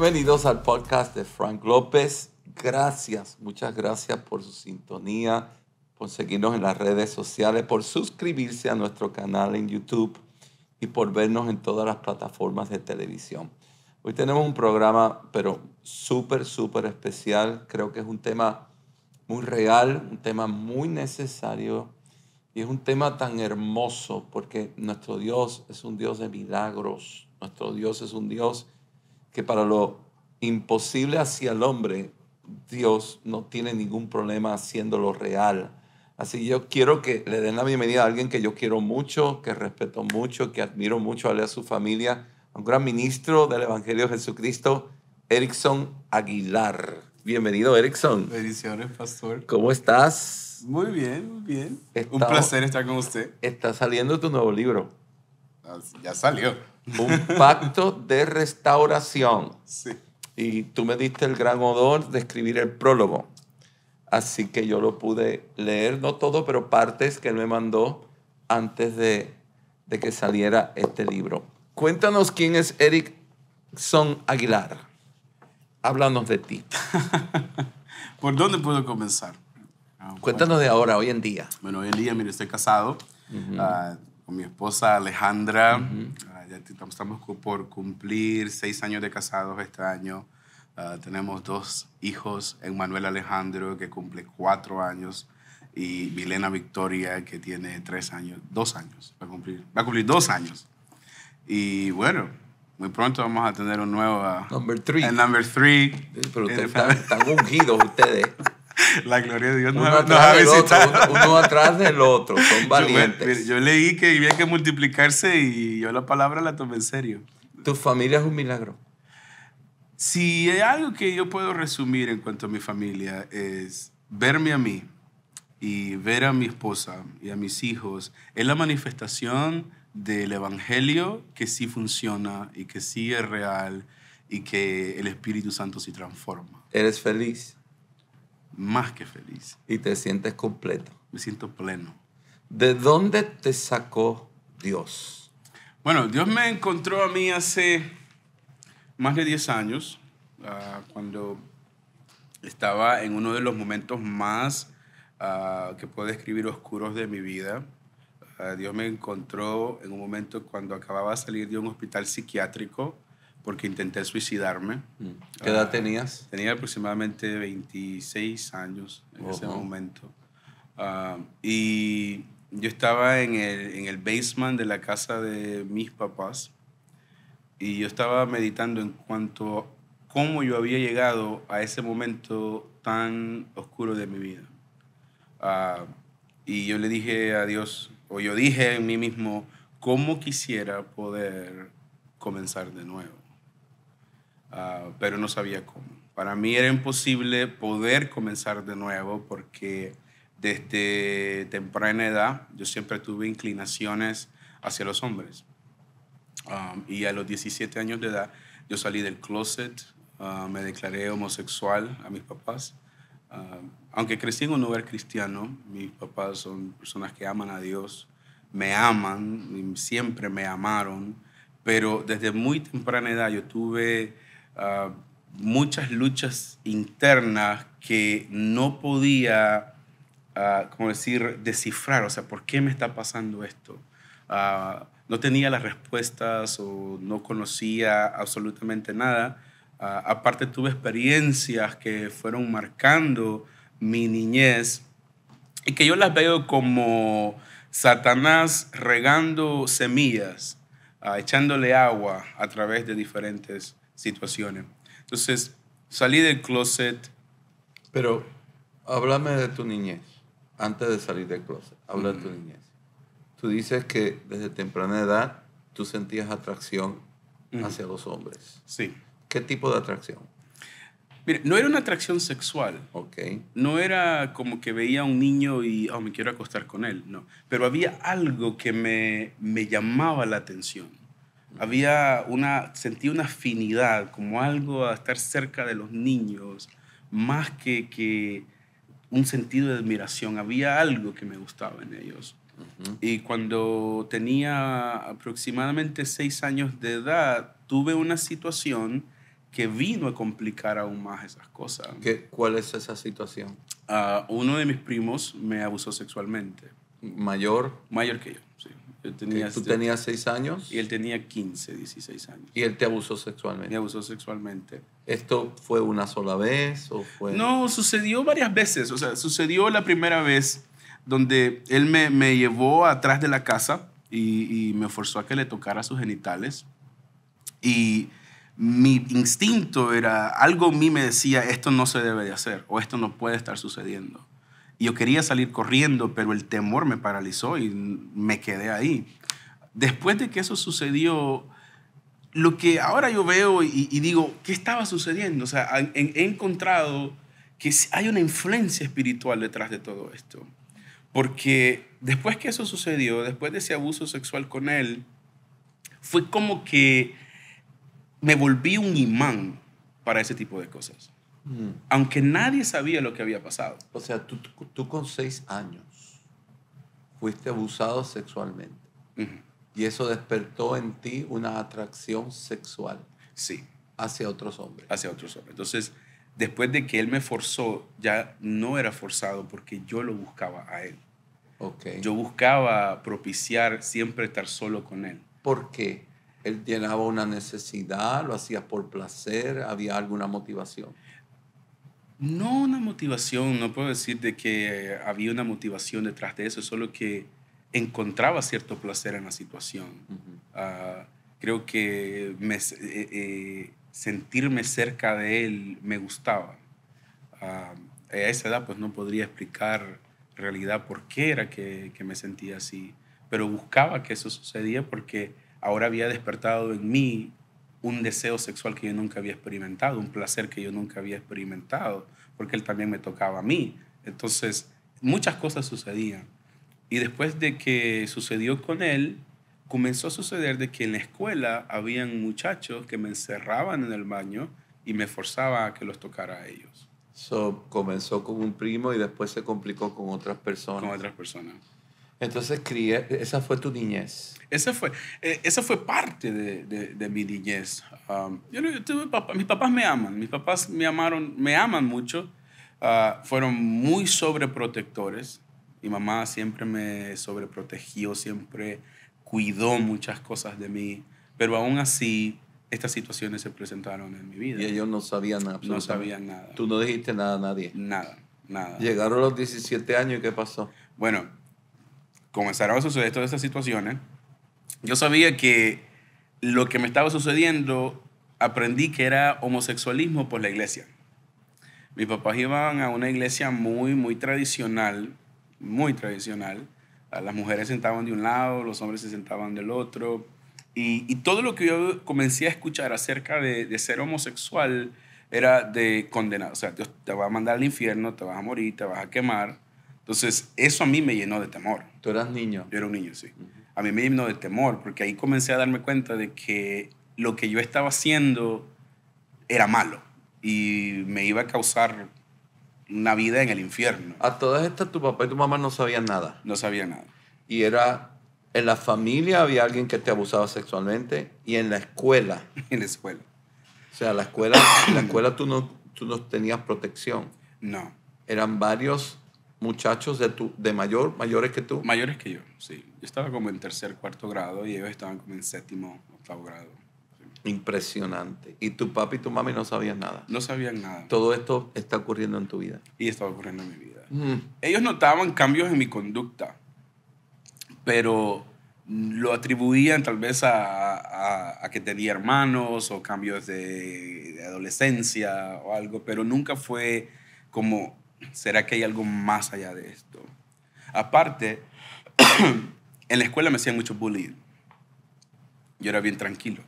Bienvenidos al podcast de Frank López. Gracias, muchas gracias por su sintonía, por seguirnos en las redes sociales, por suscribirse a nuestro canal en YouTube y por vernos en todas las plataformas de televisión. Hoy tenemos un programa, pero súper, súper especial. Creo que es un tema muy real, un tema muy necesario y es un tema tan hermoso porque nuestro Dios es un Dios de milagros. Nuestro Dios es un Dios que para lo imposible hacia el hombre, Dios no tiene ningún problema haciéndolo real. Así yo quiero que le den la bienvenida a alguien que yo quiero mucho, que respeto mucho, que admiro mucho, a su familia, un gran ministro del Evangelio Jesucristo, Erickson Aguilar. Bienvenido, Erickson. Bendiciones, pastor. ¿Cómo estás? Muy bien, muy bien. un placer estar con usted. Está saliendo tu nuevo libro. Ya salió. Un pacto de restauración. Sí. Y tú me diste el gran honor de escribir el prólogo. Así que yo lo pude leer, no todo, pero partes que me mandó antes de, que saliera este libro. Cuéntanos quién es Eric Son Aguilar. Háblanos de ti. ¿Por dónde puedo comenzar? Ah, Cuéntanos de ahora, hoy en día. Bueno, hoy en día, mire, estoy casado mi esposa Alejandra. Ah, estamos por cumplir seis años de casados este año. Ah, tenemos dos hijos, Emmanuel Alejandro, que cumple cuatro años, y Milena Victoria, que tiene tres años, dos años, va a cumplir, va a cumplir dos años. Y bueno, muy pronto vamos a tener un nuevo... Ah, number three. El number three. Eh, pero eh, están ungidos ustedes. La gloria de Dios uno nos, visitado. uno, atrás del otro, son valientes. Yo, leí que había que multiplicarse y yo la palabra la tomé en serio. Tu familia es un milagro. Si hay algo que yo puedo resumir en cuanto a mi familia es verme a mí y ver a mi esposa y a mis hijos es la manifestación del Evangelio que sí funciona y que sí es real y que el Espíritu Santo se transforma. ¿Eres feliz? más que feliz. Y te sientes completo. Me siento pleno. ¿De dónde te sacó Dios? Bueno, Dios me encontró a mí hace más de 10 años, ah, cuando estaba en uno de los momentos más ah, que puedo describir oscuros de mi vida. Ah, Dios me encontró en un momento cuando acababa de salir de un hospital psiquiátrico porque intenté suicidarme. Mm. ¿Qué edad ah, tenías? Tenía aproximadamente 26 años en oh, ese momento. Ah, y yo estaba en el, en el basement de la casa de mis papás y yo estaba meditando en cuanto a cómo yo había llegado a ese momento tan oscuro de mi vida. Ah, y yo le dije a Dios, o yo dije en mí mismo, cómo quisiera poder comenzar de nuevo. Ah, pero no sabía cómo. Para mí era imposible poder comenzar de nuevo porque desde temprana edad yo siempre tuve inclinaciones hacia los hombres. Um, y a los 17 años de edad yo salí del closet, uh, me declaré homosexual a mis papás. Uh, aunque crecí en un hogar cristiano, mis papás son personas que aman a Dios, me aman, y siempre me amaron, pero desde muy temprana edad yo tuve Ah, muchas luchas internas que no podía, ah, como decir, descifrar, o sea, ¿por qué me está pasando esto? Ah, no tenía las respuestas o no conocía absolutamente nada. aparte tuve experiencias que fueron marcando mi niñez y que yo las veo como Satanás regando semillas, echándole agua a través de diferentes situaciones. Entonces, salí del closet. Pero háblame de tu niñez, antes de salir del closet. Habla de tu niñez. Tú dices que desde temprana edad tú sentías atracción hacia los hombres. Sí. ¿Qué tipo de atracción? Mire, no era una atracción sexual. Ok. No era como que veía a un niño y, oh, me quiero acostar con él. No. Pero había algo que me, me llamaba la atención había una, sentí una afinidad, como algo a estar cerca de los niños, más que, que un sentido de admiración. Había algo que me gustaba en ellos. Y cuando tenía aproximadamente seis años de edad, tuve una situación que vino a complicar aún más esas cosas. ¿Qué, ¿Cuál es esa situación? Ah, uno de mis primos me abusó sexualmente. ¿Mayor? Mayor que yo tenía, tú tenías 6 años. Y él tenía 15, 16 años. ¿Y él te abusó sexualmente? Me abusó sexualmente. ¿Esto fue una sola vez o No, sucedió varias veces. O sea, sucedió la primera vez donde él me, me llevó atrás de la casa y, y, me forzó a que le tocara sus genitales. Y mi instinto era, algo en mí me decía, esto no se debe de hacer o esto no puede estar sucediendo. Y yo quería salir corriendo, pero el temor me paralizó y me quedé ahí. Después de que eso sucedió, lo que ahora yo veo y, digo, ¿qué estaba sucediendo? O sea, he encontrado que hay una influencia espiritual detrás de todo esto. Porque después que eso sucedió, después de ese abuso sexual con él, fue como que me volví un imán para ese tipo de cosas. Mm. Aunque nadie sabía lo que había pasado. O sea, tú, con seis años fuiste abusado sexualmente. Y eso despertó en ti una atracción sexual. Sí. Hacia otros hombres. Hacia otros hombres. Entonces, después de que él me forzó, ya no era forzado porque yo lo buscaba a él. Okay. Yo buscaba propiciar siempre estar solo con él. ¿Por qué? ¿Él llenaba una necesidad? ¿Lo hacía por placer? ¿Había alguna motivación? No una motivación, no puedo decir de que eh, había una motivación detrás de eso, solo que encontraba cierto placer en la situación. Ah, creo que me, eh, eh, sentirme cerca de él me gustaba. Ah, a esa edad pues no podría explicar en realidad por qué era que, que me sentía así, pero buscaba que eso sucedía porque ahora había despertado en mí un deseo sexual que yo nunca había experimentado, un placer que yo nunca había experimentado, porque él también me tocaba a mí. Entonces, muchas cosas sucedían. Y después de que sucedió con él, comenzó a suceder de que en la escuela habían muchachos que me encerraban en el baño y me forzaba a que los tocara a ellos. So, comenzó con un primo y después se complicó con otras personas. Con otras personas. Entonces, crié, esa fue tu niñez. Esa fue, eh, esa fue parte de, de, mi niñez. Um, yo, mis papás me aman, mis papás me amaron, me aman mucho. Ah, fueron muy sobreprotectores. Mi mamá siempre me sobreprotegió, siempre cuidó muchas cosas de mí. Pero aún así, estas situaciones se presentaron en mi vida. Y ellos no sabían absolutamente. No sabían nada. Tú no dijiste nada a nadie. Nada, nada. Llegaron los 17 años y ¿qué pasó? Bueno, comenzaron a suceder todas estas situaciones, yo sabía que lo que me estaba sucediendo, aprendí que era homosexualismo por la iglesia. Mis papás iban a una iglesia muy, muy tradicional, muy tradicional. Ah, las mujeres sentaban de un lado, los hombres se sentaban del otro. Y, todo lo que yo comencé a escuchar acerca de, de ser homosexual era de condenar. O sea, Dios te va a mandar al infierno, te vas a morir, te vas a quemar. Entonces, eso a mí me llenó de temor. ¿Tú eras niño? Yo era un niño, sí. A mí me llenó de temor porque ahí comencé a darme cuenta de que lo que yo estaba haciendo era malo y me iba a causar una vida en el infierno. A todas estas, tu papá y tu mamá no sabían nada. No sabían nada. Y era, en la familia había alguien que te abusaba sexualmente y en la escuela. en la escuela. O sea, la escuela, la escuela tú no, tú no tenías protección. No. Eran varios muchachos de, tu, de mayor, mayores que tú. Mayores que yo, sí. Yo estaba como en tercer, cuarto grado y ellos estaban como en séptimo, octavo grado. Impresionante. Y tu papi y tu mami no sabían nada. No sabían nada. Todo esto está ocurriendo en tu vida. Y estaba ocurriendo en mi vida. Mm. Ellos notaban cambios en mi conducta, pero lo atribuían tal vez a, que tenía hermanos o cambios de adolescencia o algo, pero nunca fue como ¿será que hay algo más allá de esto? Aparte, en la escuela me hacían mucho bullying. Yo era bien tranquilo.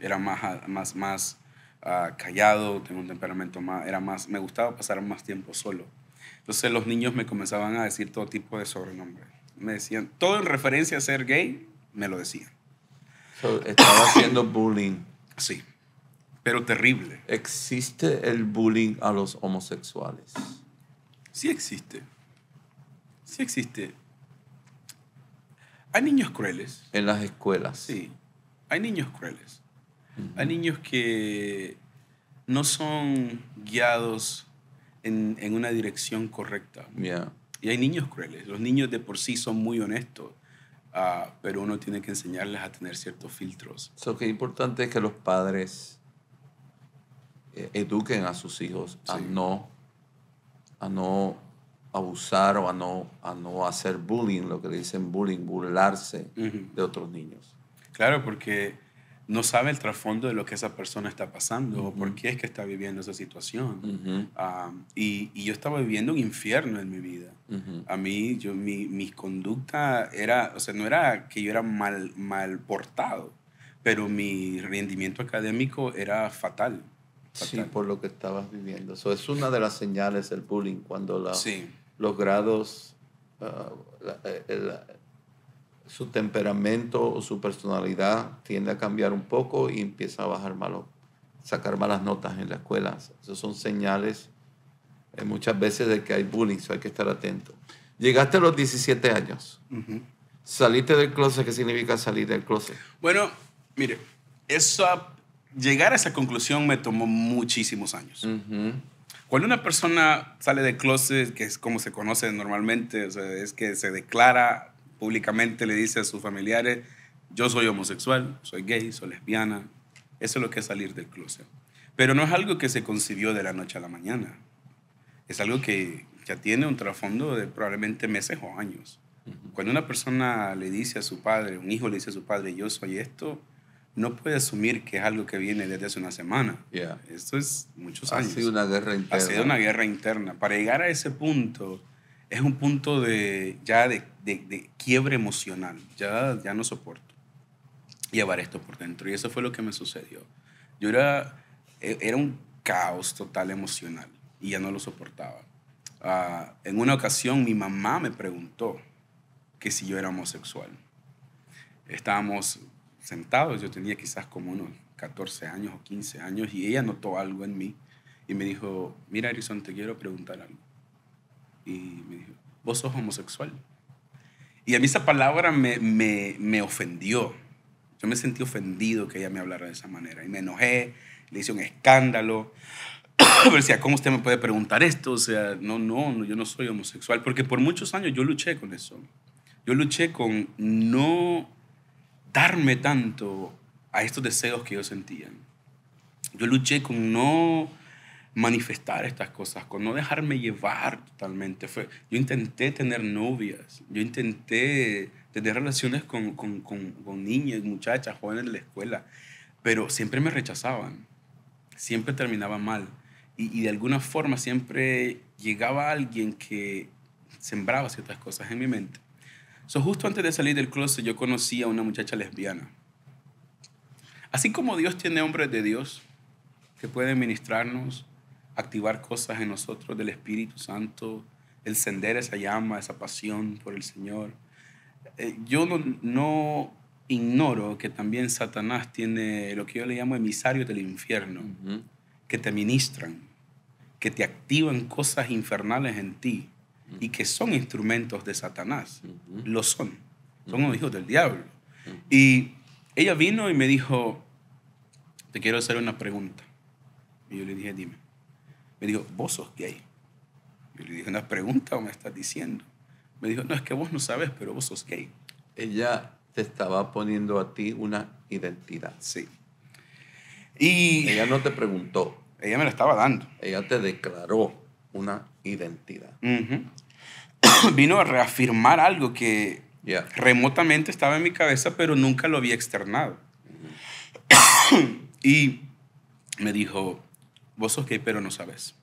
Era más, ah, más, ah, callado, tengo un temperamento más, era más, me gustaba pasar más tiempo solo. Entonces los niños me comenzaban a decir todo tipo de sobrenombres. Me decían, todo en referencia a ser gay, me lo decían. estaba haciendo bullying. Sí, pero terrible. ¿Existe el bullying a los homosexuales? sí existe. Sí existe. Hay niños crueles. En las escuelas. Sí. Hay niños crueles. Hay niños que no son guiados en, una dirección correcta. Y hay niños crueles. Los niños de por sí son muy honestos, ah, pero uno tiene que enseñarles a tener ciertos filtros. que es importante es que los padres eh, eduquen a sus hijos a no a no abusar o a no, no hacer bullying, lo que le dicen bullying, burlarse de otros niños. Claro, porque no sabe el trasfondo de lo que esa persona está pasando o por qué es que está viviendo esa situación. y, yo estaba viviendo un infierno en mi vida. A mí, yo, mi, conducta era, o sea, no era que yo era mal, mal portado, pero mi rendimiento académico era fatal. Sí, por lo que estabas viviendo. Eso es una de las señales del bullying, cuando los grados, uh, eh, eh, su temperamento o su personalidad tiende a cambiar un poco y empieza a bajar malo, sacar malas notas en la escuela. Esos son señales eh, muchas veces de que hay bullying, hay que estar atento. Llegaste a los 17 años. Saliste del closet, ¿qué significa salir del closet? Bueno, mire, esa llegar a esa conclusión me tomó muchísimos años. Cuando una persona sale de closet, que es como se conoce normalmente, es que se declara públicamente, le dice a sus familiares, yo soy homosexual, soy gay, soy lesbiana. Eso es lo que es salir del closet. Pero no es algo que se concibió de la noche a la mañana. Es algo que ya tiene un trasfondo de probablemente meses o años. Cuando una persona le dice a su padre, un hijo le dice a su padre, yo soy esto, no puede asumir que es algo que viene desde hace una semana. Esto es muchos años. Ha sido una guerra interna. Ha sido una guerra interna. Para llegar a ese punto, es un punto de, ya de, quiebre emocional. Ya, ya no soporto llevar esto por dentro. Y eso fue lo que me sucedió. Yo era, e, era un caos total emocional y ya no lo soportaba. Ah, en una ocasión mi mamá me preguntó que si yo era homosexual. Estábamos sentado, yo tenía quizás como unos 14 años o 15 años, y ella notó algo en mí y me dijo, mira Erickson, te quiero preguntar algo. Y me dijo, vos sos homosexual. Y a mí esa palabra me, ofendió. Yo me sentí ofendido que ella me hablara de esa manera. Y me enojé, le hice un escándalo. Pero decía, ¿cómo usted me puede preguntar esto? O sea, no, no, yo no soy homosexual. Porque por muchos años yo luché con eso. Yo luché con no darme tanto a estos deseos que yo sentía. Yo luché con no manifestar estas cosas, con no dejarme llevar totalmente. Fue, yo intenté tener novias, yo intenté tener relaciones con, con, con, niñas, muchachas, jóvenes de la escuela, pero siempre me rechazaban, siempre terminaba mal. y de alguna forma siempre llegaba alguien que sembraba ciertas cosas en mi mente So, justo antes de salir del closet, yo conocí a una muchacha lesbiana. Así como Dios tiene hombres de Dios que pueden ministrarnos, activar cosas en nosotros del Espíritu Santo, encender esa llama, esa pasión por el Señor. Eh, yo no, ignoro que también Satanás tiene lo que yo le llamo emisarios del infierno, que te ministran, que te activan cosas infernales en ti y que son instrumentos de Satanás. Lo son. Son los hijos del diablo. Y ella vino y me dijo, te quiero hacer una pregunta. Y yo le dije, dime. Me dijo, ¿vos sos gay? Yo le dije, ¿una pregunta o me estás diciendo? Me dijo, no, es que vos no sabes, pero vos sos gay. Ella te estaba poniendo a ti una identidad. Sí. Y... Ella no te preguntó. Ella me la estaba dando. Ella te declaró una identidad. Vino a reafirmar algo que remotamente estaba en mi cabeza, pero nunca lo había externado. Mm-hmm. y me dijo, vos sos gay, pero no sabes.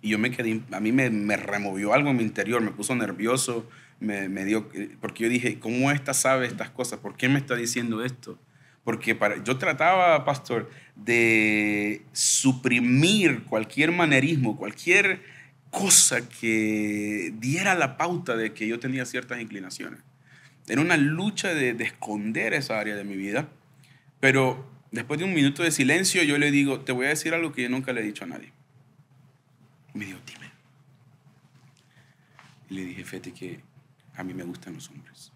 Y yo me quedé, a mí me, removió algo en mi interior, me puso nervioso, me, me, dio, porque yo dije, ¿cómo esta sabe estas cosas? ¿Por qué me está diciendo esto? Porque para, yo trataba, pastor, de suprimir cualquier manerismo, cualquier cosa que diera la pauta de que yo tenía ciertas inclinaciones. Era una lucha de, esconder esa área de mi vida, pero después de un minuto de silencio yo le digo, te voy a decir algo que yo nunca le he dicho a nadie. me dijo, dime. le dije, fete que a mí me gustan los hombres.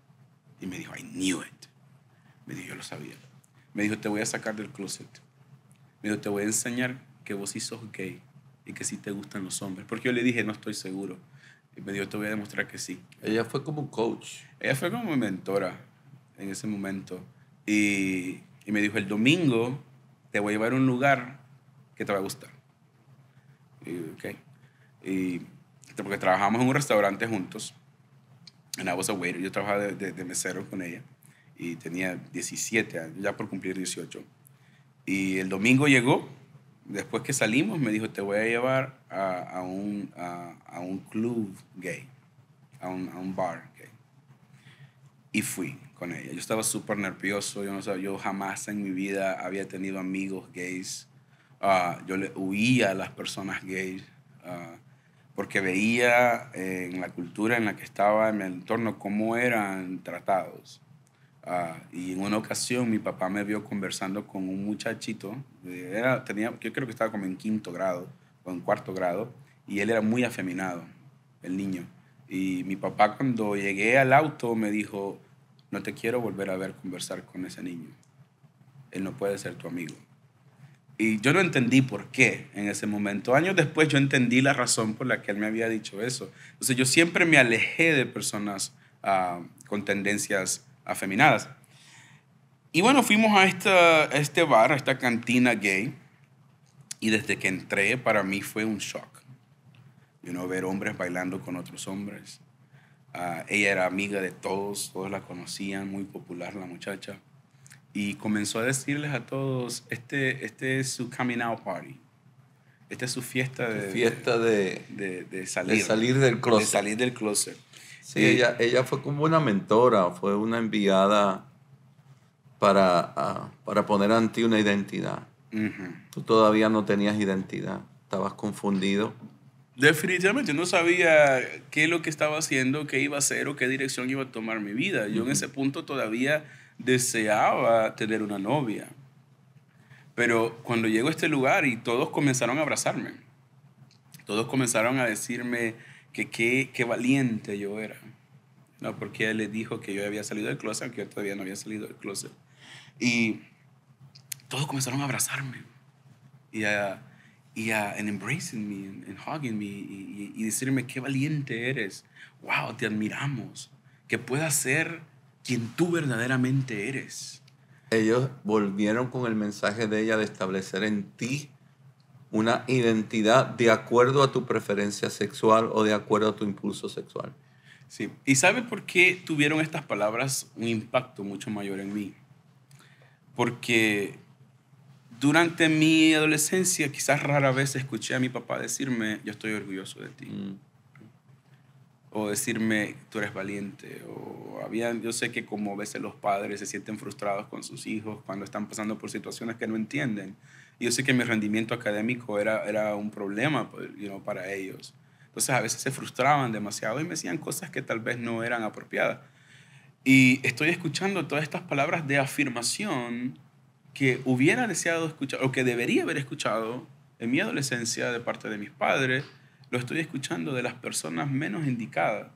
Y me dijo, I knew it. Me dijo, yo lo sabía. Me dijo, te voy a sacar del closet. Me dijo, te voy a enseñar que vos sí sos gay y que sí te gustan los hombres. Porque yo le dije, no estoy seguro. Y me dijo, te voy a demostrar que sí. Ella fue como un coach. Ella fue como mi mentora en ese momento. Y, y me dijo, el domingo te voy a llevar a un lugar que te va a gustar. Y, okay. y porque trabajamos en un restaurante juntos. en I was a waiter. Yo trabajaba de, mesero con ella. Y tenía 17 años, ya por cumplir 18. Y el domingo llegó después que salimos, me dijo, te voy a llevar a, a, un, club gay, a un, bar gay. Y fui con ella. Yo estaba súper nervioso, yo, no yo jamás en mi vida había tenido amigos gays. Ah, yo le huía a las personas gays ah, porque veía eh, en la cultura en la que estaba, en el entorno, cómo eran tratados. Ah, y en una ocasión mi papá me vio conversando con un muchachito, eh, era, tenía, yo creo que estaba como en quinto grado o en cuarto grado, y él era muy afeminado, el niño. Y mi papá cuando llegué al auto me dijo, no te quiero volver a ver conversar con ese niño, él no puede ser tu amigo. Y yo no entendí por qué en ese momento. Años después yo entendí la razón por la que él me había dicho eso. Entonces yo siempre me alejé de personas ah, con tendencias afeminadas. Y bueno, fuimos a, esta, este bar, a esta cantina gay, y desde que entré para mí fue un shock. You no ver hombres bailando con otros hombres. Ah, ella era amiga de todos, todos la conocían, muy popular la muchacha. Y comenzó a decirles a todos, este, este es su coming out party. Esta es su fiesta de... Fiesta de, de, salir. salir del closet. De salir del closet. Sí, ella, ella fue como una mentora, fue una enviada para, ah, para poner ante una identidad. Tú todavía no tenías identidad, estabas confundido. Definitivamente, yo no sabía qué es lo que estaba haciendo, qué iba a hacer o qué dirección iba a tomar mi vida. Yo en ese punto todavía deseaba tener una novia. Pero cuando llego a este lugar y todos comenzaron a abrazarme, todos comenzaron a decirme, que qué valiente yo era. No, porque él le dijo que yo había salido del closet, aunque yo todavía no había salido del closet. Y todos comenzaron a abrazarme y a, y a embracing me, and, hugging me, y, y, decirme qué valiente eres. Wow, te admiramos. Que puedas ser quien tú verdaderamente eres. Ellos volvieron con el mensaje de ella de establecer en ti una identidad de acuerdo a tu preferencia sexual o de acuerdo a tu impulso sexual. Sí, y ¿sabe por qué tuvieron estas palabras un impacto mucho mayor en mí? Porque durante mi adolescencia quizás rara vez escuché a mi papá decirme, yo estoy orgulloso de ti. Mm. O decirme, tú eres valiente. O había, yo sé que como a veces los padres se sienten frustrados con sus hijos cuando están pasando por situaciones que no entienden yo sé que mi rendimiento académico era, era un problema pues, para ellos. Entonces a veces se frustraban demasiado y me decían cosas que tal vez no eran apropiadas. Y estoy escuchando todas estas palabras de afirmación que hubiera deseado escuchar o que debería haber escuchado en mi adolescencia de parte de mis padres, lo estoy escuchando de las personas menos indicadas,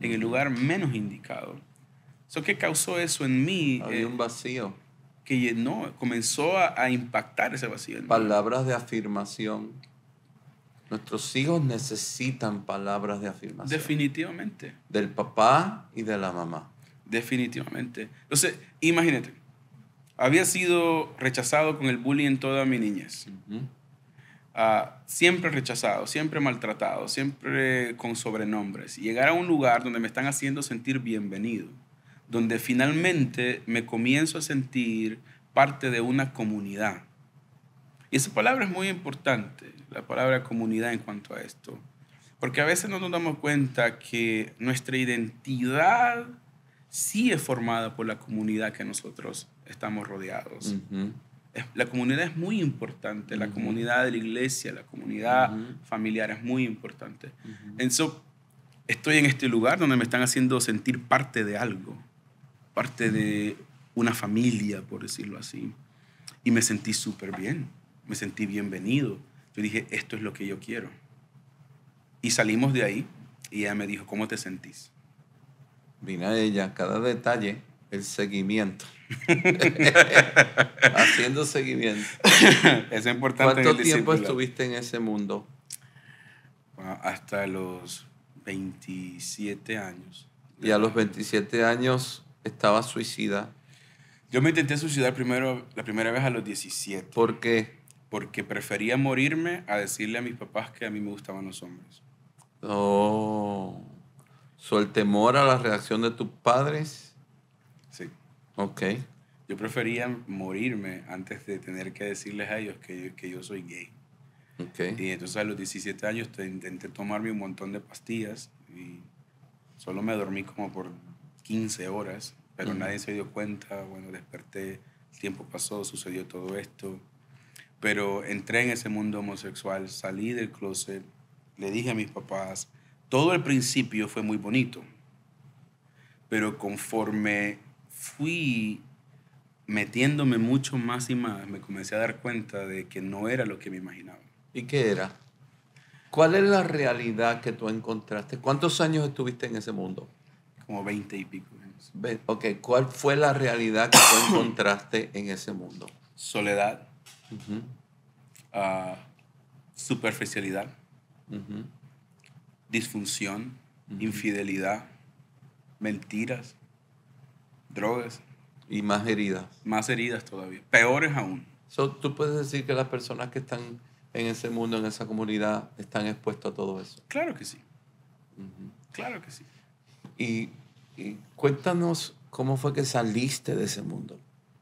en el lugar menos indicado. ¿Eso qué causó eso en mí? Había eh, un vacío que llenó, comenzó a, impactar ese vacío. Palabras de afirmación. Nuestros hijos necesitan palabras de afirmación. Definitivamente. Del papá y de la mamá. Definitivamente. Entonces, imagínate, había sido rechazado con el bullying toda mi niñez. Ah, siempre rechazado, siempre maltratado, siempre con sobrenombres. Y llegar a un lugar donde me están haciendo sentir bienvenido donde finalmente me comienzo a sentir parte de una comunidad. Y esa palabra es muy importante, la palabra comunidad en cuanto a esto, porque a veces no nos damos cuenta que nuestra identidad sí es formada por la comunidad que nosotros estamos rodeados. La comunidad es muy importante, la comunidad de la iglesia, la comunidad familiar es muy importante. eso estoy en este lugar donde me están haciendo sentir parte de algo parte de una familia, por decirlo así. Y me sentí súper bien, me sentí bienvenido. Yo dije, esto es lo que yo quiero. Y salimos de ahí y ella me dijo, ¿cómo te sentís? Vine a ella, cada detalle, el seguimiento. Haciendo seguimiento. es importante. ¿Cuánto tiempo estuviste en ese mundo? hasta los 27 años. Y a los 27 años estaba suicida. Yo me intenté suicidar primero, la primera vez a los 17. ¿Por qué? Porque prefería morirme a decirle a mis papás que a mí me gustaban los hombres. Oh. So, el temor a la reacción de tus padres. Sí. Ok. Yo prefería morirme antes de tener que decirles a ellos que, que yo soy gay. Ok. Y entonces a los 17 años intenté tomarme un montón de pastillas y solo me dormí como por 15 horas, pero nadie se dio cuenta, bueno, desperté, el tiempo pasó, sucedió todo esto, pero entré en ese mundo homosexual, salí del closet, le dije a mis papás, todo el principio fue muy bonito, pero conforme fui metiéndome mucho más y más, me comencé a dar cuenta de que no era lo que me imaginaba. ¿Y qué era? ¿Cuál es la realidad que tú encontraste? ¿Cuántos años estuviste en ese mundo? como 20 y pico años. Ok, ¿cuál fue la realidad que tú encontraste en ese mundo? Soledad, ah, superficialidad, disfunción, infidelidad, mentiras, drogas. Y más heridas. Más heridas todavía, peores aún. ¿Tú puedes decir que las personas que están en ese mundo, en esa comunidad, están expuestas a todo eso? Claro que sí. Claro que sí. Y cuéntanos cómo fue que saliste de ese mundo,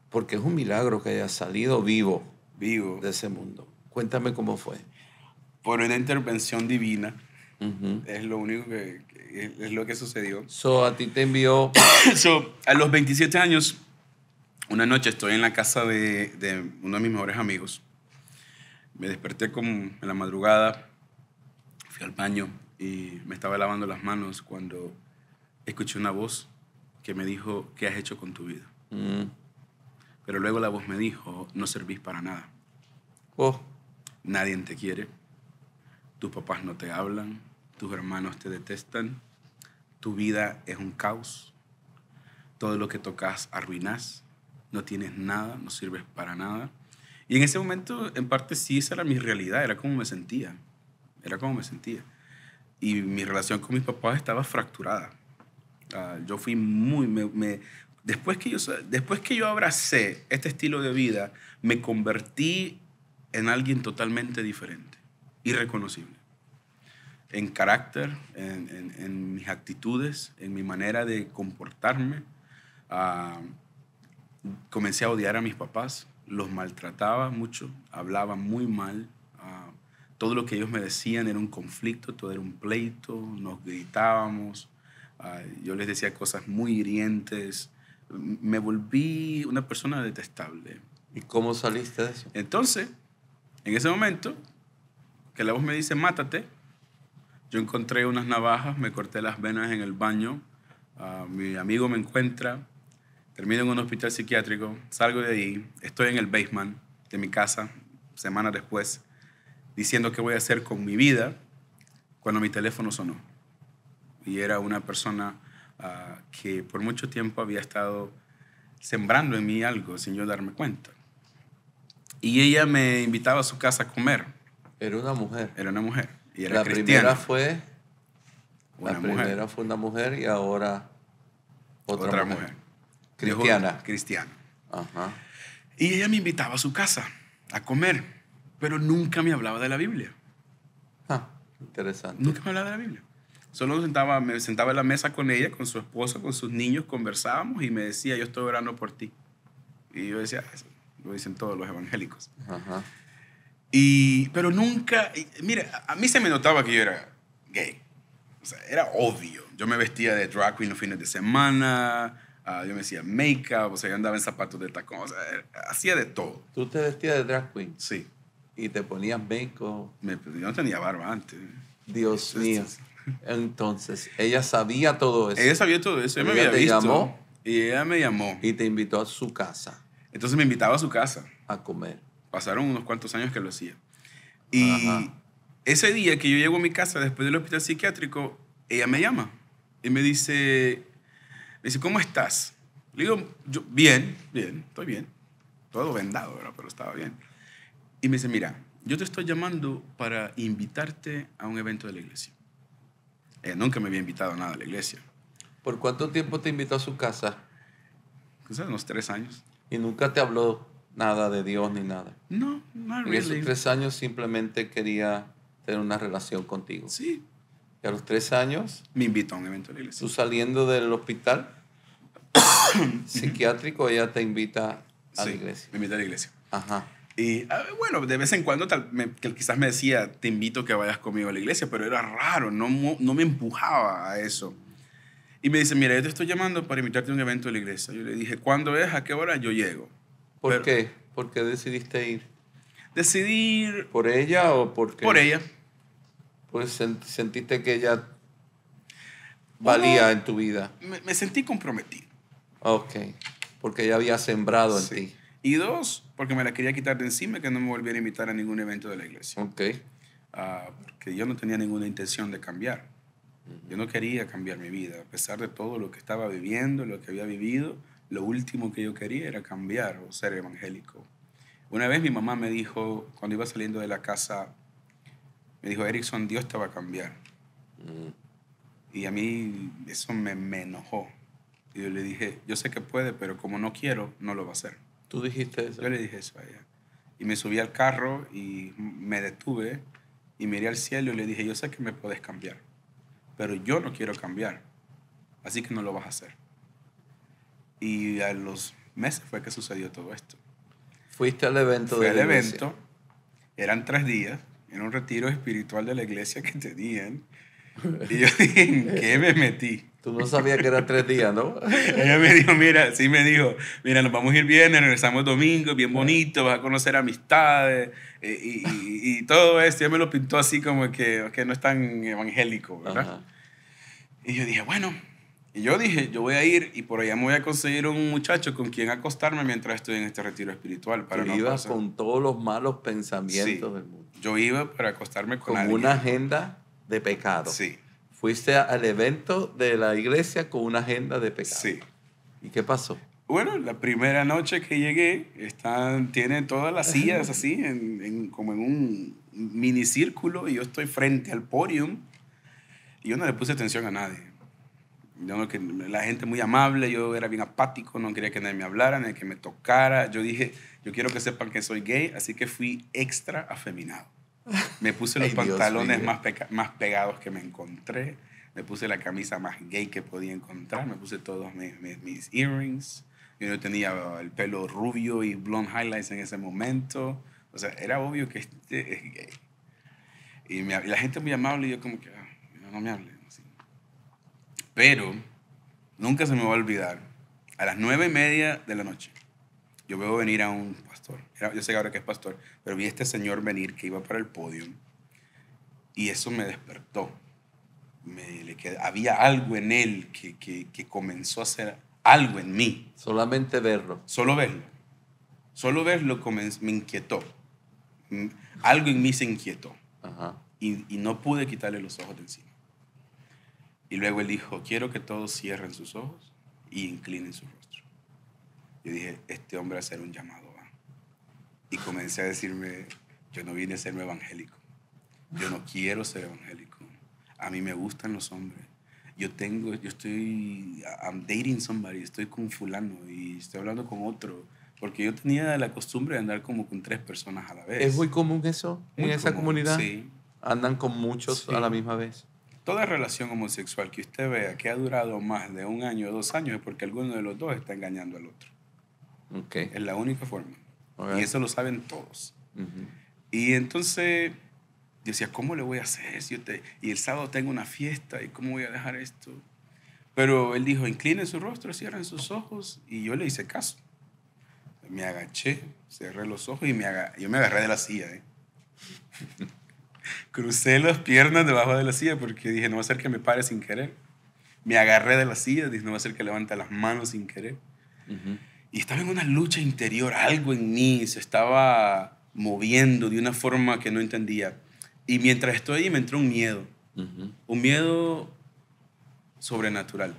porque es un milagro que hayas salido vivo, vivo de ese mundo. Cuéntame cómo fue. Por una intervención divina. Es lo único que, es lo que sucedió. So, a ti te envió. so, a los 27 años, una noche estoy en la casa de, uno de mis mejores amigos. Me desperté como en la madrugada, fui al baño y me estaba lavando las manos cuando escuché una voz que me dijo, ¿qué has hecho con tu vida? Mm. Pero luego la voz me dijo, no servís para nada. Oh. Nadie te quiere, tus papás no te hablan, tus hermanos te detestan, tu vida es un caos, todo lo que tocas arruinas, no tienes nada, no sirves para nada. Y en ese momento, en parte, sí, esa era mi realidad, era como me sentía, era como me sentía. Y mi relación con mis papás estaba fracturada. Ah, yo fui muy... después, que yo, después que yo abracé este estilo de vida, me convertí en alguien totalmente diferente, irreconocible. En carácter, en, mis actitudes, en mi manera de comportarme. Ah, comencé a odiar a mis papás, los maltrataba mucho, hablaba muy mal. Ah, todo lo que ellos me decían era un conflicto, todo era un pleito, nos gritábamos yo les decía cosas muy hirientes. Me volví una persona detestable. ¿Y cómo saliste de eso? Entonces, en ese momento, que la voz me dice, mátate, yo encontré unas navajas, me corté las venas en el baño, ah, mi amigo me encuentra, termino en un hospital psiquiátrico, salgo de ahí, estoy en el basement de mi casa, semanas después, diciendo qué voy a hacer con mi vida, cuando mi teléfono sonó y era una persona ah, que por mucho tiempo había estado sembrando en mí algo sin yo darme cuenta. Y ella me invitaba a su casa a comer. Era una mujer. Era una mujer. Y era la cristiana. primera fue una la primera mujer. fue una mujer y ahora otra, mujer. Cristiana. cristiana. Y ella me invitaba a su casa a comer, pero nunca me hablaba de la Biblia. Ah, interesante. Nunca me hablaba de la Biblia. Solo me sentaba, me sentaba en la mesa con ella, con su esposo, con sus niños, conversábamos y me decía, yo estoy orando por ti. Y yo decía, eso lo dicen todos los evangélicos. Y, pero nunca, mira, a mí se me notaba que yo era gay. O sea, era obvio. Yo me vestía de drag queen los fines de semana, ah, yo me hacía make-up, o sea, yo andaba en zapatos de tacón, o sea, hacía de todo. ¿Tú te vestías de drag queen? Sí. ¿Y te ponías make-up? yo no tenía barba antes. Dios mío. Entonces, ella sabía todo eso. Ella sabía todo eso. Ella, me llamó. Y ella me llamó. Y te invitó a su casa. Entonces me invitaba a su casa. A comer. Pasaron unos cuantos años que lo hacía. Y ese día que yo llego a mi casa después del hospital psiquiátrico, ella me llama y me dice, me dice, ¿cómo estás? Le digo, yo, bien, bien, estoy bien. Todo vendado, pero estaba bien. Y me dice, mira, yo te estoy llamando para invitarte a un evento de la iglesia. Eh, nunca me había invitado a nada a la iglesia. ¿Por cuánto tiempo te invitó a su casa? Quizás pues, unos tres años. ¿Y nunca te habló nada de Dios ni nada? No, no ¿Y esos tres años simplemente quería tener una relación contigo. Sí. Y a los tres años... Me invitó a un evento de la iglesia. Tú saliendo del hospital psiquiátrico, ella te invita a la iglesia. me invita a la iglesia. Ajá. Y ah, bueno, de vez en cuando tal, quizás me decía, te invito a que vayas conmigo a la iglesia, pero era raro, no, no me empujaba a eso. Y me dice, mira, yo te estoy llamando para invitarte a un evento de la iglesia. Yo le dije, ¿cuándo es? ¿A qué hora? Yo llego. ¿Por qué? ¿Por qué decidiste ir? Decidir... ¿Por ella o por qué? Por ella. Pues sentiste que ella valía en tu vida. Me, sentí comprometido. Ok, porque ella había sembrado en ti. Y dos, porque me la quería quitar de encima que no me volviera a invitar a ningún evento de la iglesia. Ah, porque yo no tenía ninguna intención de cambiar. Yo no quería cambiar mi vida, a pesar de todo lo que estaba viviendo, lo que había vivido, lo último que yo quería era cambiar o ser evangélico. Una vez mi mamá me dijo, cuando iba saliendo de la casa, me dijo, Erickson, Dios te va a cambiar. Mm. Y a mí eso me enojó. Y yo le dije, yo sé que puede, pero como no quiero, no lo va a hacer. Tú dijiste eso. Yo le dije eso a ella. Y me subí al carro y me detuve y miré al cielo y le dije, yo sé que me puedes cambiar, pero yo no quiero cambiar, así que no lo vas a hacer. Y a los meses fue que sucedió todo esto. Fuiste al evento Fui al evento, eran tres días, en un retiro espiritual de la iglesia que tenían. Y yo dije, ¿en qué me metí? no sabía que eran tres días, ¿no? Ella me dijo, mira, sí me dijo, mira, nos vamos a ir bien regresamos domingo, bien bonito, vas a conocer amistades eh, y, todo esto. Ella me lo pintó así como que, que no es tan evangélico, ¿verdad? Y yo dije, bueno, y yo dije, yo voy a ir y por allá me voy a conseguir un muchacho con quien acostarme mientras estoy en este retiro espiritual. Para ibas con todos los malos pensamientos del mundo. Yo iba para acostarme con, con una agenda de pecado. Sí fuiste al evento de la iglesia con una agenda de pecado. Sí. ¿Y qué pasó? Bueno, la primera noche que llegué, están, tienen todas las sillas así, en, en, como en un minicírculo, y yo estoy frente al podium, y yo no le puse atención a nadie. la gente muy amable, yo era bien apático, no quería que nadie me hablara, ni que me tocara. Yo dije, yo quiero que sepan que soy gay, así que fui extra afeminado. Me puse los pantalones más, más pegados que me encontré. Me puse la camisa más gay que podía encontrar. Me puse todos mis, earrings. Yo tenía el pelo rubio y blonde highlights en ese momento. O sea, era obvio que este es gay. Y, la gente muy amable y yo como que, ah, no me hable. Pero nunca se me va a olvidar. A las nueve y media de la noche, yo veo venir a un yo sé ahora que es pastor, pero vi a este señor venir que iba para el podio y eso me despertó. Me, le había algo en él que, que, que comenzó a hacer algo en mí. Solamente verlo. Solo verlo. Solo verlo me inquietó. Mm, algo en mí se inquietó. Y, y no pude quitarle los ojos de encima. Y luego él dijo, quiero que todos cierren sus ojos y inclinen su rostro. Yo dije, este hombre va a ser un llamado y comencé a decirme, yo no vine a ser evangélico, yo no quiero ser evangélico, a mí me gustan los hombres, yo tengo, yo estoy, I'm dating somebody, estoy con fulano y estoy hablando con otro, porque yo tenía la costumbre de andar como con tres personas a la vez. ¿Es muy común eso en esa comunidad? Sí. Andan con muchos a la misma vez. Toda relación homosexual que usted vea que ha durado más de un año o dos años es porque alguno de los dos está engañando al otro. Okay. Es la única forma. Y eso lo saben todos. Y entonces yo decía, ¿cómo le voy a hacer? Si y el sábado tengo una fiesta, ¿y cómo voy a dejar esto? Pero él dijo, inclinen su rostro, cierren sus ojos, y yo le hice caso. Me agaché, cerré los ojos y me aga... yo me agarré de la silla. ¿eh? Crucé las piernas debajo de la silla porque dije, no va a ser que me pare sin querer. Me agarré de la silla, dije, no va a ser que levante las manos sin querer. Y estaba en una lucha interior, algo en mí se estaba moviendo de una forma que no entendía. Y mientras estoy ahí me entró un miedo, un miedo sobrenatural,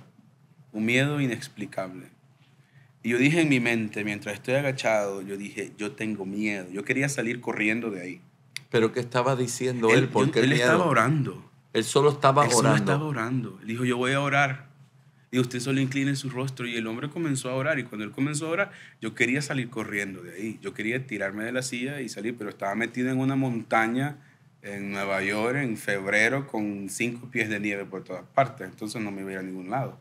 un miedo inexplicable. Y yo dije en mi mente, mientras estoy agachado, yo dije, yo tengo miedo. Yo quería salir corriendo de ahí. ¿Pero qué estaba diciendo él? él porque él estaba orando. Él solo estaba orando. Él solo estaba orando. Él dijo, yo voy a orar y usted solo inclina su rostro. Y el hombre comenzó a orar. Y cuando él comenzó a orar, yo quería salir corriendo de ahí. Yo quería tirarme de la silla y salir, pero estaba metido en una montaña en Nueva York en febrero con cinco pies de nieve por todas partes. Entonces no me iba a, a ningún lado.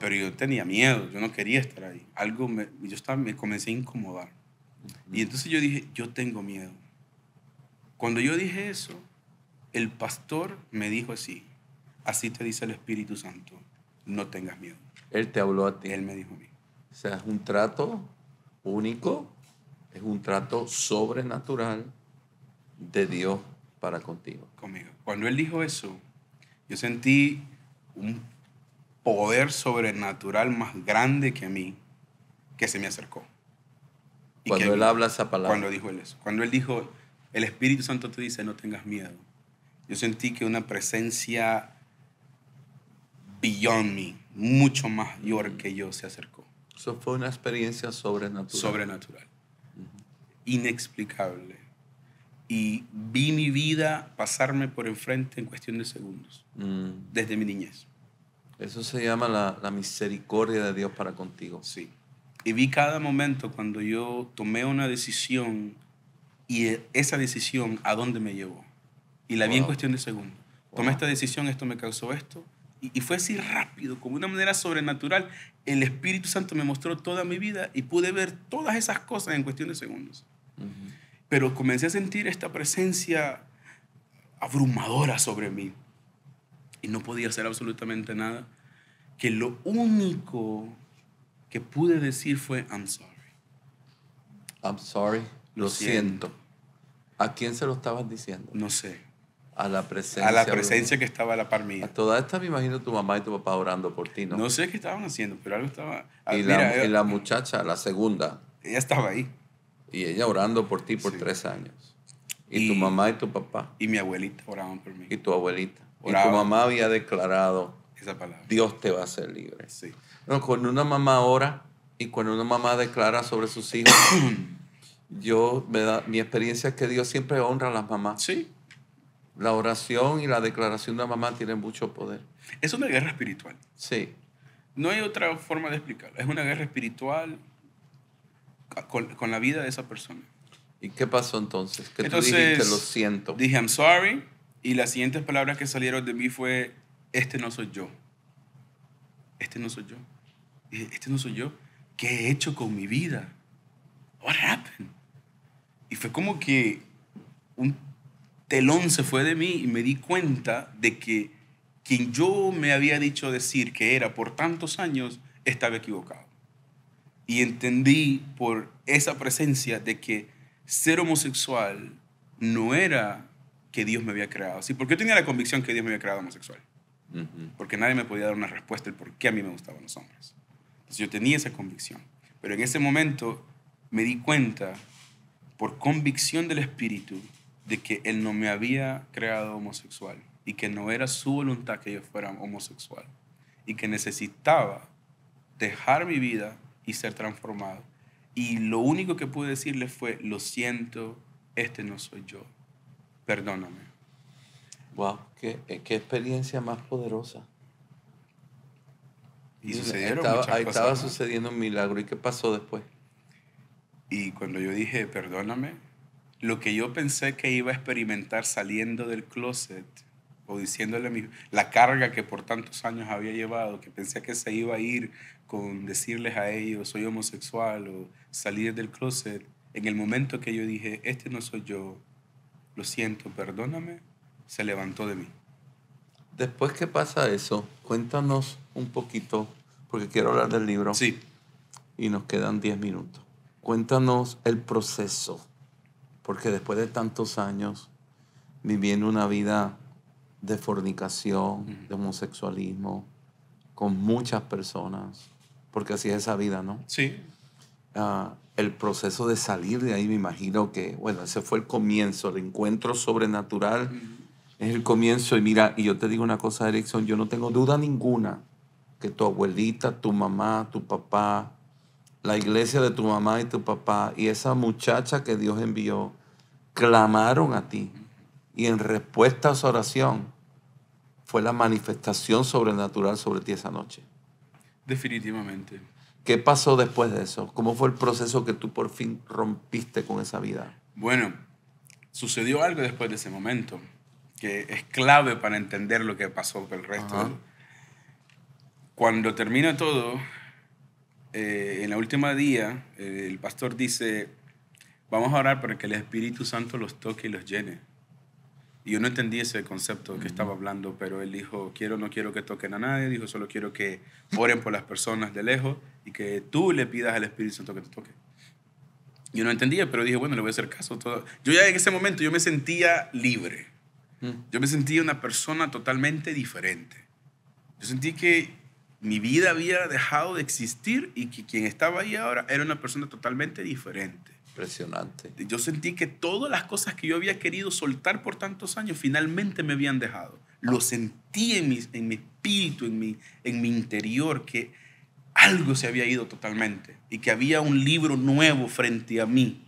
Pero yo tenía miedo, yo no quería estar ahí. Algo yo me comencé a incomodar. Y entonces yo dije, yo tengo miedo. Cuando yo dije eso, el pastor me dijo así, así te dice el Espíritu Santo no tengas miedo. Él te habló a ti. Él me dijo a mí. O sea, es un trato único, es un trato sobrenatural de Dios para contigo. Conmigo. Cuando él dijo eso, yo sentí un poder sobrenatural más grande que a mí que se me acercó. cuando él habla esa palabra. Cuando dijo eso. Cuando él dijo, el Espíritu Santo te dice, no tengas miedo. Yo sentí que una presencia beyond me, mucho mayor que yo se acercó. Eso fue una experiencia sobrenatural. Sobrenatural. Uh-huh. Inexplicable. Y vi mi vida pasarme por enfrente en cuestión de segundos, mm. desde mi niñez. Eso se llama la, misericordia de Dios para contigo. Sí. Y vi cada momento cuando yo tomé una decisión y e, esa decisión a dónde me llevó. Y la vi en cuestión de segundos. Tomé esta decisión, esto me causó esto, y fue así rápido, como una manera sobrenatural. El Espíritu Santo me mostró toda mi vida y pude ver todas esas cosas en cuestión de segundos. Pero comencé a sentir esta presencia abrumadora sobre mí y no podía hacer absolutamente nada. Que lo único que pude decir fue, I'm sorry. I'm sorry, lo, siento. siento. ¿A quién se lo estabas diciendo? No sé. A la presencia. A la presencia que estaba la par mía. A toda esta me imagino tu mamá y tu papá orando por ti, ¿no? No sé qué estaban haciendo, pero algo estaba... Ah, y, eh, la, muchacha, la segunda. Ella estaba ahí. Y ella orando por ti por tres años. Y, tu mamá y tu papá. Y mi abuelita oraban por mí. Y tu abuelita. Y tu mamá había declarado, Esa palabra. Dios te va a hacer libre. Sí. No, cuando una mamá ora y cuando una mamá declara sobre sus hijos, yo, me da, mi experiencia es que Dios siempre honra a las mamás. Sí la oración y la declaración de la mamá tienen mucho poder. Es una guerra espiritual. Sí. No hay otra forma de explicarlo. Es una guerra espiritual con, la vida de esa persona. ¿Y qué pasó entonces? entonces, tú lo siento. Dije, I'm sorry. Y las siguientes palabras que salieron de mí fue, este no soy yo. Este no soy yo. Dije, este no soy yo. ¿Qué he hecho con mi vida? What happened? Y fue como que un telón se fue de mí y me di cuenta de que quien yo me había dicho decir que era por tantos años estaba equivocado. Y entendí por esa presencia de que ser homosexual no era que Dios me había creado así. Porque yo tenía la convicción que Dios me había creado homosexual. Porque nadie me podía dar una respuesta del por qué a mí me gustaban los hombres. Entonces yo tenía esa convicción. Pero en ese momento me di cuenta, por convicción del Espíritu, de que él no me había creado homosexual y que no era su voluntad que yo fuera homosexual y que necesitaba dejar mi vida y ser transformado. Y lo único que pude decirle fue, lo siento, este no soy yo, perdóname. Wow, qué, eh, qué experiencia más poderosa. Y ahí estaba sucediendo un milagro. ¿Y qué pasó después? Y cuando yo dije, perdóname, lo que yo pensé que iba a experimentar saliendo del closet o diciéndole a mi, la carga que por tantos años había llevado, que pensé que se iba a ir con decirles a ellos soy homosexual o salir del closet, en el momento que yo dije, este no soy yo, lo siento, perdóname, se levantó de mí. Después que pasa eso, cuéntanos un poquito, porque quiero hablar del libro. Sí. Y nos quedan 10 minutos. Cuéntanos el proceso porque después de tantos años viviendo una vida de fornicación, de homosexualismo, con muchas personas, porque así es esa vida, ¿no? Sí. Ah, el proceso de salir de ahí, me imagino que, bueno, ese fue el comienzo, el encuentro sobrenatural es el comienzo. Y mira, y yo te digo una cosa, Erickson, yo no tengo duda ninguna que tu abuelita, tu mamá, tu papá, la iglesia de tu mamá y tu papá y esa muchacha que Dios envió clamaron a ti. Y en respuesta a su oración fue la manifestación sobrenatural sobre ti esa noche. Definitivamente. ¿Qué pasó después de eso? ¿Cómo fue el proceso que tú por fin rompiste con esa vida? Bueno, sucedió algo después de ese momento que es clave para entender lo que pasó con el resto. Cuando termina todo, eh, en la última día, eh, el pastor dice, Vamos a orar para que el Espíritu Santo los toque y los llene. Y yo no entendí ese concepto que estaba hablando, pero él dijo, quiero, no quiero que toquen a nadie, dijo, solo quiero que oren por las personas de lejos y que tú le pidas al Espíritu Santo que te toque. Yo no entendía, pero dije, bueno, le voy a hacer caso. Yo ya en ese momento yo me sentía libre. Mm. Yo me sentía una persona totalmente diferente. Yo sentí que mi vida había dejado de existir y que quien estaba ahí ahora era una persona totalmente diferente. Impresionante. Yo sentí que todas las cosas que yo había querido soltar por tantos años finalmente me habían dejado. Lo sentí en mi, en mi espíritu, en mi, en mi interior, que algo se había ido totalmente y que había un libro nuevo frente a mí,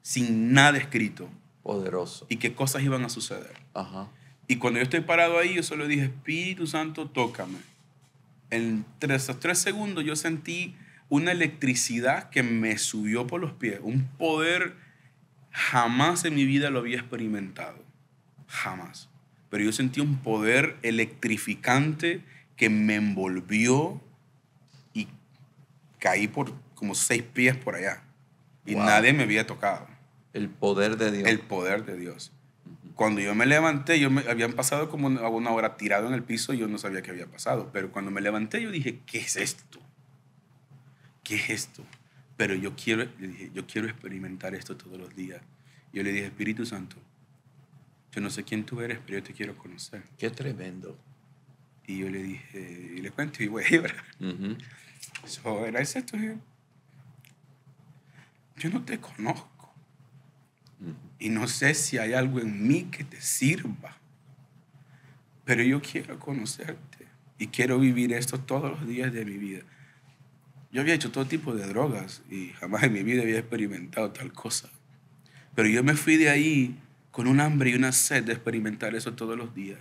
sin nada escrito. Poderoso. Y que cosas iban a suceder. Ajá. Y cuando yo estoy parado ahí, yo solo dije, Espíritu Santo, tócame. En tres, tres segundos yo sentí una electricidad que me subió por los pies, un poder jamás en mi vida lo había experimentado, jamás. Pero yo sentí un poder electrificante que me envolvió y caí por como seis pies por allá. Y nadie me había tocado. El poder de Dios. El poder de Dios. Cuando yo me levanté, yo me, habían pasado como una hora tirado en el piso y yo no sabía qué había pasado. Pero cuando me levanté, yo dije, ¿qué es esto? ¿qué es esto? Pero yo quiero, yo quiero experimentar esto todos los días. Yo le dije, Espíritu Santo, yo no sé quién tú eres, pero yo te quiero conocer. Qué tremendo. Y yo le dije, y le cuento y voy a llorar. Yo no te conozco. Y no sé si hay algo en mí que te sirva. Pero yo quiero conocerte. Y quiero vivir esto todos los días de mi vida. Yo había hecho todo tipo de drogas y jamás en mi vida había experimentado tal cosa. Pero yo me fui de ahí con un hambre y una sed de experimentar eso todos los días.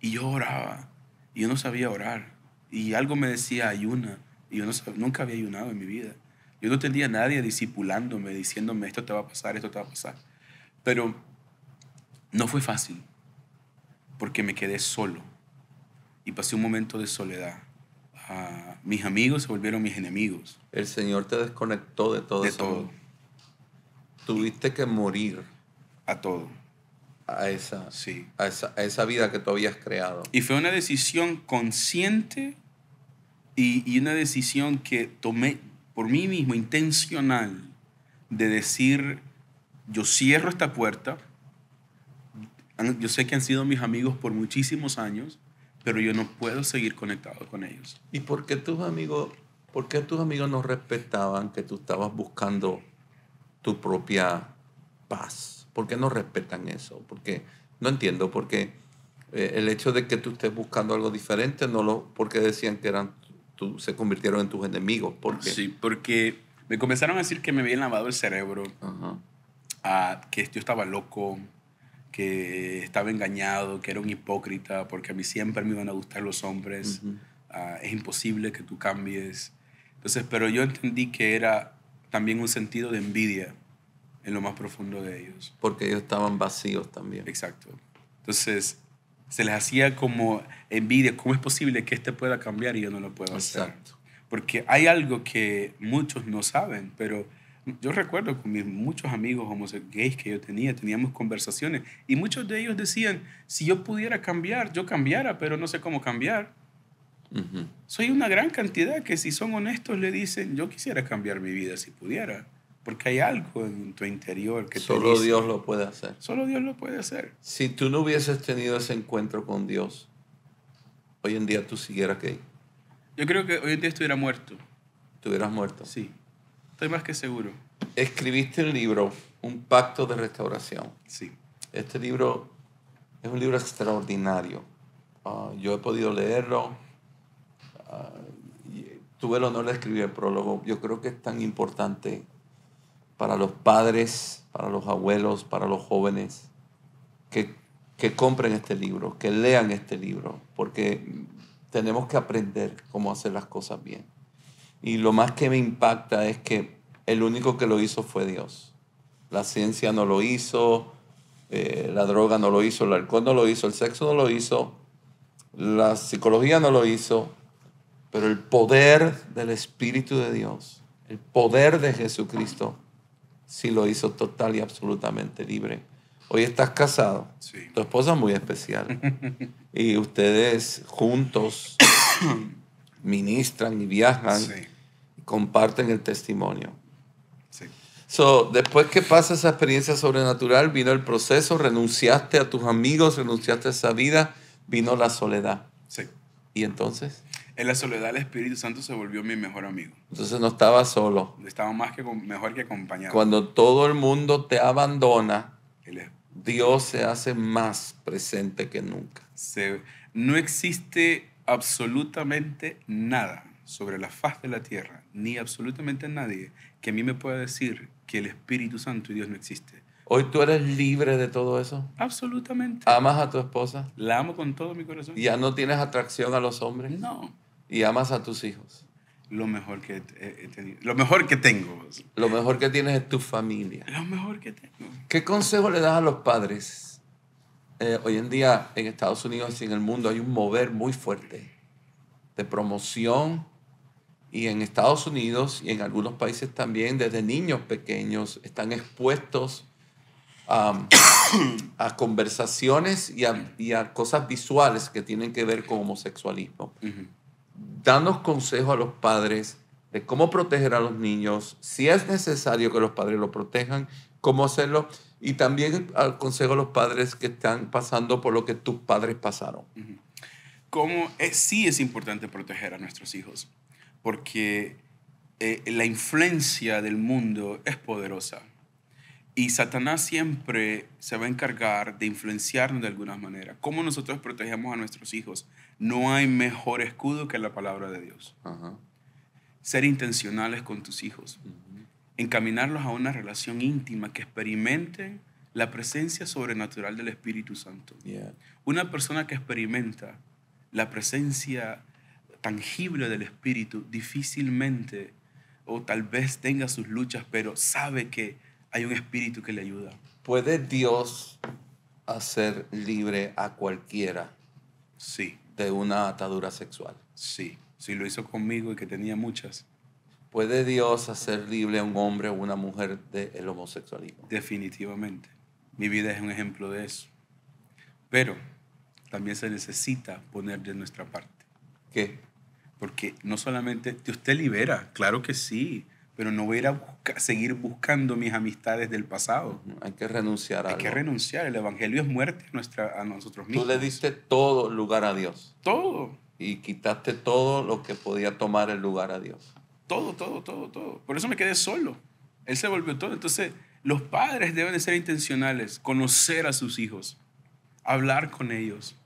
Y yo oraba. Y yo no sabía orar. Y algo me decía, ayuna. Y yo nunca había ayunado en mi vida. Yo no tenía a nadie disipulándome, diciéndome, esto te va a pasar, esto te va a pasar. Pero no fue fácil, porque me quedé solo. Y pasé un momento de soledad a mis amigos se volvieron mis enemigos. El Señor te desconectó de todo de eso. todo. Tuviste que morir. A todo. A esa, sí. a esa, vida que tú habías creado. Y fue una decisión consciente y, y una decisión que tomé por mí mismo, intencional, de decir, yo cierro esta puerta, yo sé que han sido mis amigos por muchísimos años, pero yo no puedo seguir conectado con ellos. ¿Y por qué tus amigos, por tus amigos no respetaban que tú estabas buscando tu propia paz? ¿Por qué no respetan eso? Porque no entiendo, porque eh, el hecho de que tú estés buscando algo diferente, no lo, porque decían que eran, tú, se convirtieron en tus enemigos. ¿Por Sí, porque me comenzaron a decir que me habían lavado el cerebro, que yo estaba loco, que estaba engañado, que era un hipócrita, porque a mí siempre me iban a gustar los hombres, ah, es imposible que tú cambies. Entonces, pero yo entendí que era también un sentido de envidia en lo más profundo de ellos. Porque ellos estaban vacíos también. Exacto. Entonces, se les hacía como envidia, ¿cómo es posible que este pueda cambiar y yo no lo pueda hacer? Exacto. Porque hay algo que muchos no saben, pero yo recuerdo con mis muchos amigos homosexuales que yo tenía, teníamos conversaciones y muchos de ellos decían, si yo pudiera cambiar, yo cambiara, pero no sé cómo cambiar. Soy una gran cantidad que si son honestos le dicen, yo quisiera cambiar mi vida si pudiera, porque hay algo en tu interior que solo Dios lo puede hacer. Solo Dios lo puede hacer. Si tú no hubieses tenido ese encuentro con Dios, hoy en día tú siguieras gay. Yo creo que hoy en día estuviera muerto. ¿Estuvieras muerto? Sí. Estoy más que seguro. Escribiste el libro, Un Pacto de Restauración. Sí. Este libro es un libro extraordinario. Ah, yo he podido leerlo. Ah, tuve el honor de escribir el prólogo. Yo creo que es tan importante para los padres, para los abuelos, para los jóvenes, que compren este libro, que lean este libro, porque tenemos que aprender cómo hacer las cosas bien. Y lo más que me impacta es que el único que lo hizo fue Dios. La ciencia no lo hizo, eh, la droga no lo hizo, el alcohol no lo hizo, el sexo no lo hizo, la psicología no lo hizo, pero el poder del Espíritu de Dios, el poder de Jesucristo, sí lo hizo total y absolutamente libre. Hoy estás casado, tu esposa es muy especial, y ustedes juntos ministran y viajan comparten el testimonio. Sí. So, después que pasa esa experiencia sobrenatural, vino el proceso, renunciaste a tus amigos, renunciaste a esa vida, vino la soledad. Sí. ¿Y entonces? En la soledad el Espíritu Santo se volvió mi mejor amigo. Entonces no estaba solo. Estaba más que mejor que acompañado. Cuando todo el mundo te abandona, Dios se hace más presente que nunca. no existe absolutamente nada sobre la faz de la tierra, ni absolutamente nadie que a mí me pueda decir que el Espíritu Santo y Dios no existe. Hoy tú eres libre de todo eso. Absolutamente. ¿Amas a tu esposa? La amo con todo mi corazón. ¿Ya no tienes atracción a los hombres? No. ¿Y amas a tus hijos? Lo mejor que he Lo mejor que tengo. Lo mejor que tienes es tu familia. Lo mejor que tengo. ¿Qué consejo le das a los padres? Eh, hoy en día en Estados Unidos y en el mundo hay un mover muy fuerte de promoción y en Estados Unidos y en algunos países también, desde niños pequeños, están expuestos a, conversaciones y a, cosas visuales que tienen que ver con homosexualismo. Danos consejo a los padres de cómo proteger a los niños, si es necesario que los padres lo protejan, cómo hacerlo. Y también aconsejo a los padres que están pasando por lo que tus padres pasaron. Cómo sí es importante proteger a nuestros hijos porque eh, la influencia del mundo es poderosa. Y Satanás siempre se va a encargar de influenciarnos de alguna manera. ¿Cómo nosotros protegemos a nuestros hijos? No hay mejor escudo que la palabra de Dios. Ser intencionales con tus hijos. Encaminarlos a una relación íntima que experimente la presencia sobrenatural del Espíritu Santo. Una persona que experimenta la presencia tangible del Espíritu difícilmente o tal vez tenga sus luchas, pero sabe que hay un Espíritu que le ayuda. ¿Puede Dios hacer libre a cualquiera? Sí. De una atadura sexual. Sí, sí lo hizo conmigo y que tenía muchas. ¿Puede Dios hacer libre a un hombre o una mujer del homosexualismo? Definitivamente. Mi vida es un ejemplo de eso. Pero también se necesita poner de nuestra parte. ¿Qué? Porque no solamente usted usted libera, claro que sí, pero no voy a seguir buscando mis amistades del pasado. Hay que renunciar a Hay que renunciar. El Evangelio es muerte a, nuestra, a nosotros mismos. Tú le diste todo lugar a Dios. Todo. Y quitaste todo lo que podía tomar el lugar a Dios. Todo, todo, todo, todo. Por eso me quedé solo. Él se volvió todo. Entonces, los padres deben de ser intencionales, conocer a sus hijos, hablar con ellos,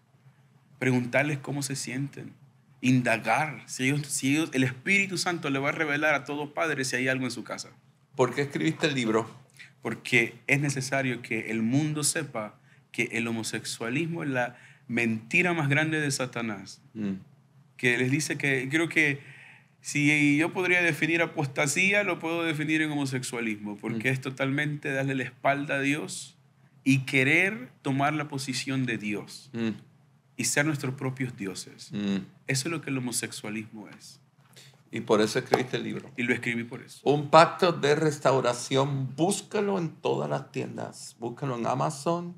preguntarles cómo se sienten indagar. Si, el Espíritu Santo le va a revelar a todo padre si hay algo en su casa. ¿Por qué escribiste el libro? Porque es necesario que el mundo sepa que el homosexualismo es la mentira más grande de Satanás. Mm. Que les dice que creo que si yo podría definir apostasía, lo puedo definir en homosexualismo, porque mm. es totalmente darle la espalda a Dios y querer tomar la posición de Dios mm. y ser nuestros propios dioses. Eso es lo que el homosexualismo es. Y por eso escribiste el libro. Y lo escribí por eso. Un pacto de restauración. Búscalo en todas las tiendas. Búscalo en Amazon.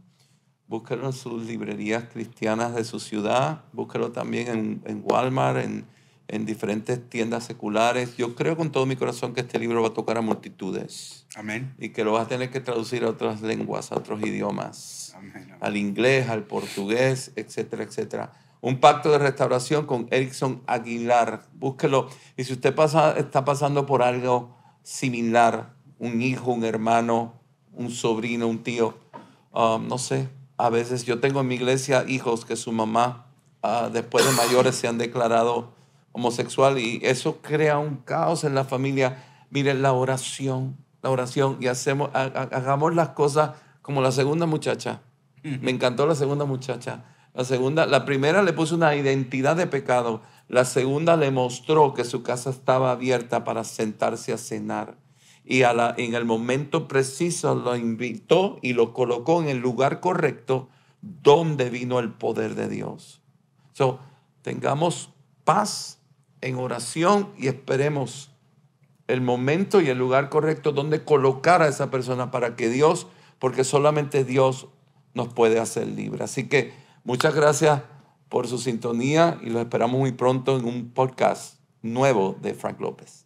Búscalo en sus librerías cristianas de su ciudad. Búscalo también en, Walmart, en, diferentes tiendas seculares. Yo creo con todo mi corazón que este libro va a tocar a multitudes. Amén. Y que lo vas a tener que traducir a otras lenguas, a otros idiomas. amén. Al inglés, al portugués, etcétera, etcétera un pacto de restauración con Erickson Aguilar. Búsquelo. Y si usted pasa, está pasando por algo similar, un hijo, un hermano, un sobrino, un tío, um, no sé, a veces yo tengo en mi iglesia hijos que su mamá, ah, después de mayores, se han declarado homosexual y eso crea un caos en la familia. Miren la oración, la oración y hacemos, hagamos las cosas como la segunda muchacha. Me encantó la segunda muchacha la segunda, la primera le puso una identidad de pecado. La segunda le mostró que su casa estaba abierta para sentarse a cenar. Y a la, en el momento preciso lo invitó y lo colocó en el lugar correcto donde vino el poder de Dios. So, tengamos paz en oración y esperemos el momento y el lugar correcto donde colocar a esa persona para que Dios, porque solamente Dios nos puede hacer libre. Así que Muchas gracias por su sintonía y los esperamos muy pronto en un podcast nuevo de Frank López.